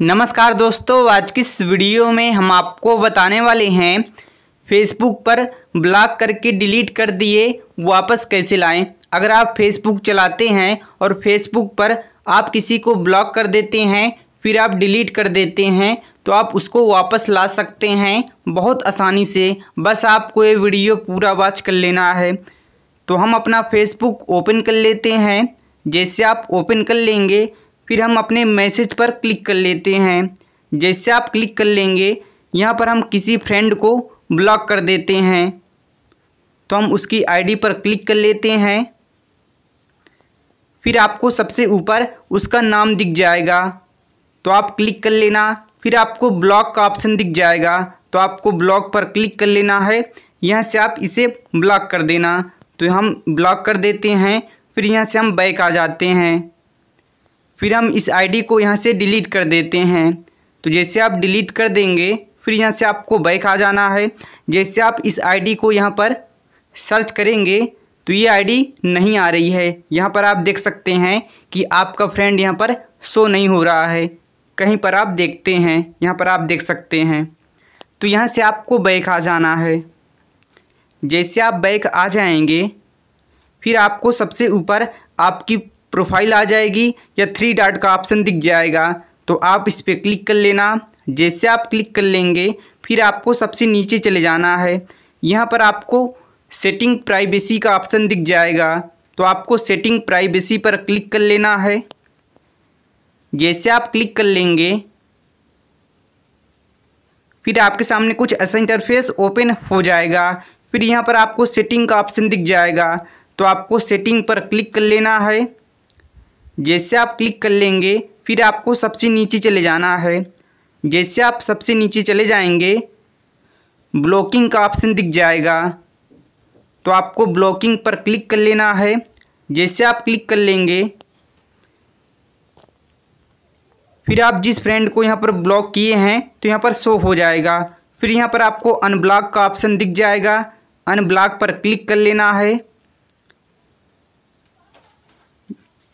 नमस्कार दोस्तों आज की इस वीडियो में हम आपको बताने वाले हैं फेसबुक पर ब्लॉक करके डिलीट कर दिए वापस कैसे लाएं अगर आप फेसबुक चलाते हैं और फेसबुक पर आप किसी को ब्लॉक कर देते हैं फिर आप डिलीट कर देते हैं तो आप उसको वापस ला सकते हैं बहुत आसानी से बस आपको ये वीडियो पूरा वॉच कर लेना है तो हम अपना फेसबुक ओपन कर लेते हैं जैसे आप ओपन कर लेंगे फिर हम अपने मैसेज पर क्लिक कर लेते हैं जैसे आप क्लिक कर लेंगे यहाँ पर हम किसी फ्रेंड को ब्लॉक कर देते हैं तो हम उसकी आईडी पर क्लिक कर लेते हैं फिर आपको सबसे ऊपर उसका नाम दिख जाएगा तो आप क्लिक कर लेना फिर आपको ब्लॉक का ऑप्शन दिख जाएगा तो आपको ब्लॉक पर क्लिक कर लेना है यहाँ से आप इसे ब्लॉक कर देना तो हम ब्लॉक कर देते हैं फिर यहाँ से हम बैक आ जाते हैं फिर हम इस आईडी को यहाँ से डिलीट कर देते हैं तो जैसे आप डिलीट कर देंगे फिर यहाँ से आपको बैक आ जाना है जैसे आप इस आईडी को यहाँ पर सर्च करेंगे तो ये आईडी नहीं आ रही है यहाँ पर आप देख सकते हैं कि आपका फ्रेंड यहाँ पर शो नहीं हो रहा है कहीं पर आप देखते हैं यहाँ पर आप देख सकते हैं तो यहाँ से आपको बैक आ जाना है जैसे आप बैक आ जाएंगे फिर आपको सबसे ऊपर आपकी प्रोफाइल आ जाएगी या थ्री डॉट का ऑप्शन दिख जाएगा तो आप इस पर क्लिक कर लेना जैसे आप क्लिक कर लेंगे फिर आपको सबसे नीचे चले जाना है यहाँ पर आपको सेटिंग प्राइवेसी का ऑप्शन दिख जाएगा तो आपको सेटिंग प्राइवेसी पर क्लिक कर लेना है जैसे आप क्लिक कर लेंगे फिर आपके सामने कुछ ऐसा इंटरफेस ओपन हो जाएगा फिर यहाँ पर आपको सेटिंग का ऑप्शन दिख जाएगा तो आपको सेटिंग पर क्लिक कर लेना है जैसे आप क्लिक कर लेंगे फिर आपको सबसे नीचे चले जाना है जैसे आप सबसे नीचे चले जाएंगे ब्लॉकिंग का ऑप्शन दिख जाएगा तो आपको ब्लॉकिंग पर क्लिक कर लेना है जैसे आप क्लिक कर लेंगे फिर आप जिस फ्रेंड को यहाँ पर ब्लॉक किए हैं तो यहाँ पर शो हो जाएगा फिर यहाँ पर आपको अनब्लॉक का ऑप्शन दिख जाएगा अनब्लॉक पर क्लिक कर लेना है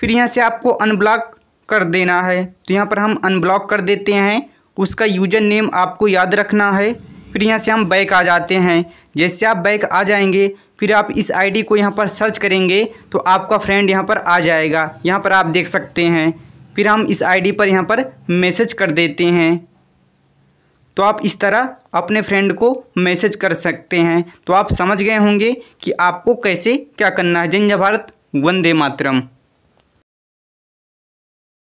फिर यहाँ से आपको अनब्लॉक कर देना है तो यहाँ पर हम अनब्लॉक कर देते हैं उसका यूजर नेम आपको याद रखना है फिर यहाँ से हम बैक आ जाते हैं जैसे आप बैक आ जाएंगे फिर आप इस आईडी को यहाँ पर सर्च करेंगे तो आपका फ्रेंड यहाँ पर आ जाएगा यहाँ पर आप देख सकते हैं फिर हम इस आईडी पर यहाँ पर मैसेज कर देते हैं तो आप इस तरह अपने फ्रेंड को मैसेज कर सकते हैं तो आप समझ गए होंगे कि आपको कैसे क्या करना है जय भारत वंदे मातरम